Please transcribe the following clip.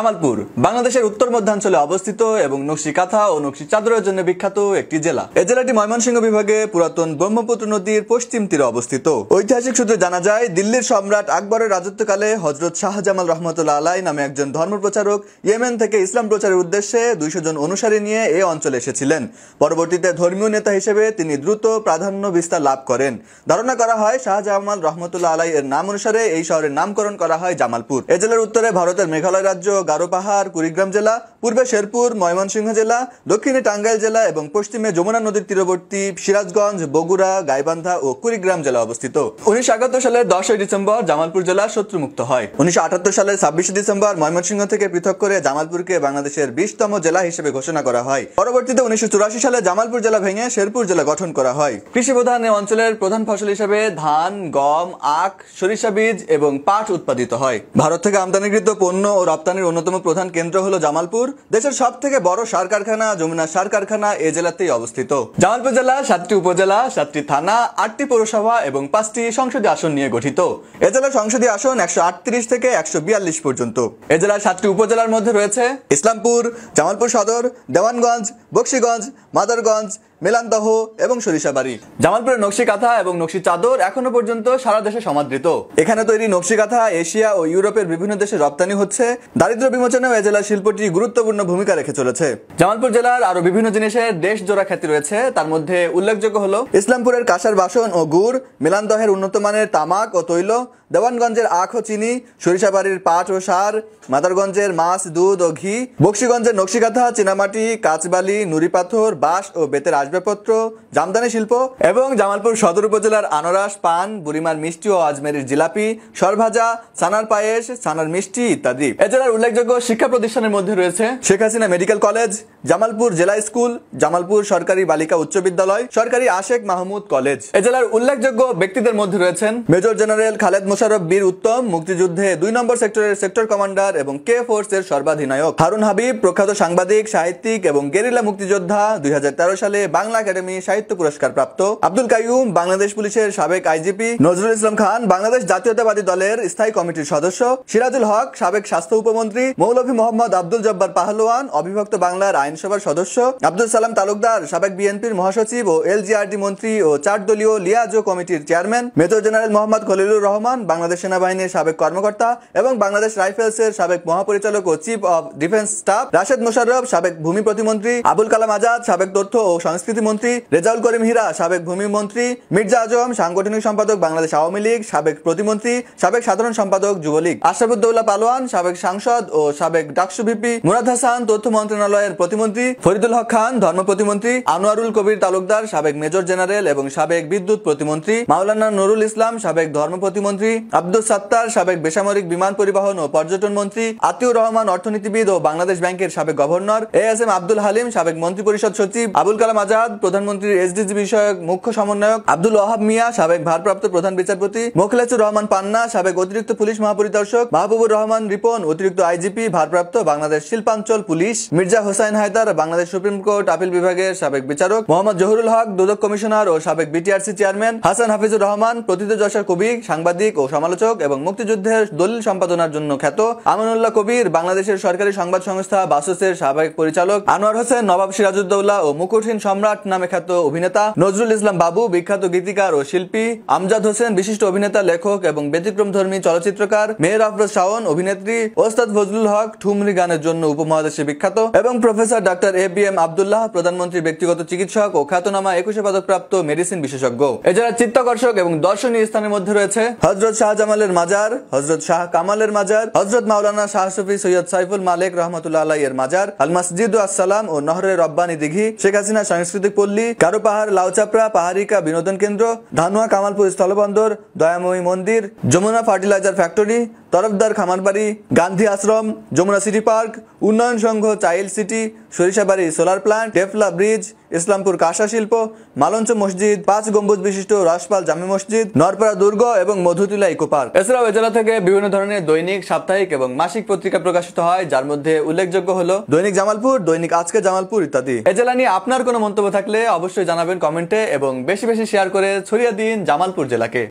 কামালপুর বাংলাদেশের উত্তর মধ্যাঞ্চলে অবস্থিত এবং কাঁথা ও নকশি চাদরের জন্য বিখ্যাত একটি জেলা এ জেলাটি ময়মনসিংহ বিভাগে পুরাতন ব্রহ্মপুত্র নদীর পশ্চিম তীরে অবস্থিত ঐতিহাসিক সূত্রে জানা যায় দিল্লির সম্রাট আকবরের রাজত্বকালে হজরত শাহজামাল রহমতুল্লা আলাই নামে একজন ধর্ম প্রচারক ইয়েমেন থেকে ইসলাম প্রচারের উদ্দেশ্যে দুইশো জন অনুসারী নিয়ে এ অঞ্চলে এসেছিলেন পরবর্তীতে ধর্মীয় নেতা হিসেবে তিনি দ্রুত প্রাধান্য বিস্তার লাভ করেন ধারণা করা হয় শাহজামাল রহমতুল্লা আলাই এর নাম অনুসারে এই শহরের নামকরণ করা হয় জামালপুর এ জেলার উত্তরে ভারতের মেঘালয় রাজ্য গারোপাহাড় কুড়িগ্রাম জেলা পূর্বে শেরপুর ময়মনসিংহ জেলা দক্ষিণে টাঙ্গাইল জেলা এবং পশ্চিমে যমুনা নদীর তীরবর্তী সিরাজগঞ্জ বগুড়া গাইবান্ধা ও কুড়িগ্রাম জেলা অবস্থিত উনিশশো একাত্তর সালের দশই ডিসেম্বর জামালপুর জেলা শত্রুমুক্ত হয় উনিশশো আটাত্তর সালের ছাব্বিশে ডিসেম্বর ময়মনসিংহ থেকে পৃথক করে জামালপুরকে বাংলাদেশের বিশতম জেলা হিসেবে ঘোষণা করা হয় পরবর্তীতে উনিশশো সালে জামালপুর জেলা ভেঙে শেরপুর জেলা গঠন করা হয় কৃষি প্রধান অঞ্চলের প্রধান ফসল হিসেবে ধান গম আখ সরিষা বীজ এবং পাট উৎপাদিত হয় ভারত থেকে আমদানিকৃত পণ্য ও রপ্তানির অন্যতম প্রধান কেন্দ্র হলো জামালপুর দেশের সব থেকে বড় সার কারখানা যমুনা সার কারখানা এ জেলাতেই অবস্থিত জামালপুর জেলা সাতটি উপজেলা সাতটি থানা আটটি পৌরসভা এবং পাঁচটি সংসদীয় আসন নিয়ে গঠিত এ জেলার সংসদীয় আসন একশো থেকে একশো পর্যন্ত এ জেলার সাতটি উপজেলার মধ্যে রয়েছে ইসলামপুর জামালপুর সদর দেওয়ানগঞ্জ বক্সিগঞ্জ মাদারগঞ্জ মেলান্দহ এবং সরিষাবাড়ি জামালপুরের নকশি কাঁথা এবং নকশি চাদর এখনো পর্যন্ত সারা দেশে সমাদৃত এখানে তৈরি নকশি কাঁথা এশিয়া ও ইউরোপের বিভিন্ন দেশে রপ্তানি হচ্ছে দারিদ্র বিমোচনেও এ জেলার শিল্পটি গুরুত্বপূর্ণ ভূমিকা রেখে চলেছে জামালপুর জেলার আরো বিভিন্ন জিনিসের দেশ জোড়া খ্যাতি রয়েছে তার মধ্যে উল্লেখযোগ্য হলো ইসলামপুরের কাঁসার বাসন ও গুড় মেলান্দহের উন্নত মানের তামাক ও তৈল দেওয়ানগঞ্জের আখ ও চিনি সরিষাবাড়ির পাট ও সার মাদারগঞ্জের মাছ দুধ ও ঘি বক্সিগঞ্জের নকশিকাথা চিনামাটি কাঁচবালি নুড়ি পাথর বাঁশ ও বেতের আসবাবপত্র জামদানি শিল্প এবং জামালপুর সদর উপজেলার আনারস পান বুড়িমার মিষ্টি ও আজমেরির জিলাপি সরভাজা সানার পায়েস সানার মিষ্টি ইত্যাদি এছাড়া উল্লেখযোগ্য শিক্ষা প্রতিষ্ঠানের মধ্যে রয়েছে শেখ হাসিনা মেডিকেল কলেজ জামালপুর জেলা স্কুল জামালপুর সরকারি বালিকা উচ্চ বিদ্যালয় সরকারি আশেক মাহমুদ কলেজ জেলার উল্লেখযোগ্য ব্যক্তিদের মধ্যে রয়েছেন মেজর জেনারেল খালেদ মোশারফ বীর উত্তম মুক্তিযুদ্ধে দুই নম্বর সেক্টরের সেক্টর কমান্ডার এবং কে ফোর্স এর সর্বাধিনায়ক হারুন হাবিব প্রখ্যাত সাংবাদিক সাহিত্যিক এবং গেরিলা মুক্তিযোদ্ধা দুই সালে বাংলা একাডেমি সাহিত্য পুরস্কার প্রাপ্ত আব্দুল কাইম বাংলাদেশ পুলিশের সাবেক আইজিপি নজরুল ইসলাম খান বাংলাদেশ জাতীয়তাবাদী দলের স্থায়ী কমিটির সদস্য সিরাজুল হক সাবেক স্বাস্থ্য উপমন্ত্রী মৌলভী মোহাম্মদ আব্দুল জব্বার পাহলোয়ান অবিভক্ত বাংলার আইনসভার সদস্য আব্দুল সালাম তালুকদার সাবেক বিএনপির মহাসচিব ও এলজিআরডি মন্ত্রী ও চার দলীয় লিয়াজো কমিটির chairman major general Mohammad Khalilur Rahman Bangladesh সেনাবাহিনীর সাবেক কর্মকর্তা এবং বাংলাদেশ রাইফেলসের সাবেক মহাপরিচালক ও chief of defence staff Rashed Mosharraf সাবেক ভূমি প্রতিমন্ত্রী আবুল কালাম আজাদ সাবেক তথ্য ও সংস্কৃতি সংস্কৃতি মন্ত্রী রেজাউল করিম হীরা সাবেক ভূমি মন্ত্রী মির্জা আজম সাংগঠনিক সম্পাদক বাংলাদেশ আওয়ামী লীগ সাবেক প্রতিমন্ত্রী সাবেক সাধারণ সম্পাদক যুবলীগ আশরাফুদ্দৌলা পালোয়ান সাবেক সাংসদ ও সাবেক ডাকসু ভিপি মুরাদ হাসান তথ্য মন্ত্রণালয়ের প্রতিমন্ত্রী ফরিদুল হক খান ধর্ম প্রতিমন্ত্রী আনোয়ারুল কবির তালুকদার সাবেক মেজর জেনারেল এবং সাবেক বিদ্যুৎ প্রতিমন্ত্রী মাওলানা নুরুল ইসলাম সাবেক ধর্ম প্রতিমন্ত্রী আব্দুল সাত্তার সাবেক বেসামরিক বিমান পরিবহন ও পর্যটন মন্ত্রী আতিউর রহমান অর্থনীতিবিদ ও বাংলাদেশ ব্যাংকের সাবেক governor A S M Abdul Halim সাবেক মন্ত্রী পরিষদ সচিব আবুল কালাম আজাদ রিয়াদ প্রধানমন্ত্রীর এসডিজি বিষয়ক মুখ্য সমন্বয়ক আব্দুল ওহাব মিয়া সাবেক ভারপ্রাপ্ত প্রধান বিচারপতি মোখলেসুর রহমান পান্না সাবেক অতিরিক্ত পুলিশ মহাপরিদর্শক মাহবুবুর রহমান রিপন অতিরিক্ত আইজিপি ভারপ্রাপ্ত বাংলাদেশ শিল্পাঞ্চল police Mirza Hossain Haider Bangladesh supreme court appeal বিভাগের সাবেক বিচারক মোহাম্মদ জহুরুল হক দুদক কমিশনার ও সাবেক বিটিআরসি চেয়ারম্যান হাসান হাফিজুর রহমান প্রতিত যশার কবি সাংবাদিক ও সমালোচক এবং মুক্তিযুদ্ধের দলিল সম্পাদনার জন্য খ্যাত আমানুল্লাহ কবির বাংলাদেশের সরকারি সংবাদ সংস্থা বাসসের সাবেক পরিচালক আনোয়ার হোসেন নবাব সিরাজউদ্দৌলা ও মুকুটহীন সম সম্রাট নামে খ্যাত অভিনেতা নজরুল ইসলাম বাবু বিখ্যাত গীতিকার ও শিল্পী আমজাদ হোসেন বিশিষ্ট অভিনেতা লেখক এবং ব্যতিক্রম ধর্মী চলচ্চিত্রকার মেয়ের আফরোজ শাওন অভিনেত্রী ওস্তাদ ফজলুল হক ঠুমরি গানের জন্য উপমহাদেশে বিখ্যাত এবং professor doctor A B M Abdullah প্রধানমন্ত্রীর ব্যক্তিগত চিকিৎসক ও খ্যাতনামা একুশে পদকপ্রাপ্ত মেডিসিন বিশেষজ্ঞ এছাড়া চিত্তাকর্ষক এবং দর্শনীয় স্থানের মধ্যে রয়েছে হজরত শাহ জামালের মাজার হজরত শাহ কামালের মাজার হজরত মাওলানা শাহ সফি সৈয়দ সাইফুল মালিক রহমতুল্লাহ এর মাজার আল মসজিদ আসসালাম ও নহরের রব্বানি দিঘি শেখ হাসিনা সংস্কৃতি সাংস্কৃতিক পল্লী কারো পাহাড় লাউচাপড়া পাহাড়িকা বিনোদন কেন্দ্র ধানুয়া কামালপুর স্থলবন্দর দয়াময়ী মন্দির যমুনা ফার্টিলাইজার ফ্যাক্টরি তরফদার খামারবাড়ি গান্ধী আশ্রম যমুনা সিটি পার্ক উন্নয়ন সংঘ child city Sarishabari solar plant Tefla bridge Islampur কাঁসা শিল্প মালঞ্চ মসজিদ পাঁচ গম্বুজ বিশিষ্ট রাসপাল জামি মসজিদ নরপাড়া দুর্গ এবং মধুতিলা ইকো পার্ক এছাড়াও এজেলা থেকে বিভিন্ন ধরনের দৈনিক সাপ্তাহিক এবং মাসিক পত্রিকা প্রকাশিত হয় যার মধ্যে উল্লেখযোগ্য হলো দৈনিক জামালপুর দৈনিক আজকে জামালপুর ইত্যাদি এজেলা নিয়ে আপনার কোনো মন্তব্য থাকলে অবশ্যই জানাবেন কমেন্টে এবং বেশি বেশি শেয়ার করে ছড়িয়ে দিন জামালপুর জেলাকে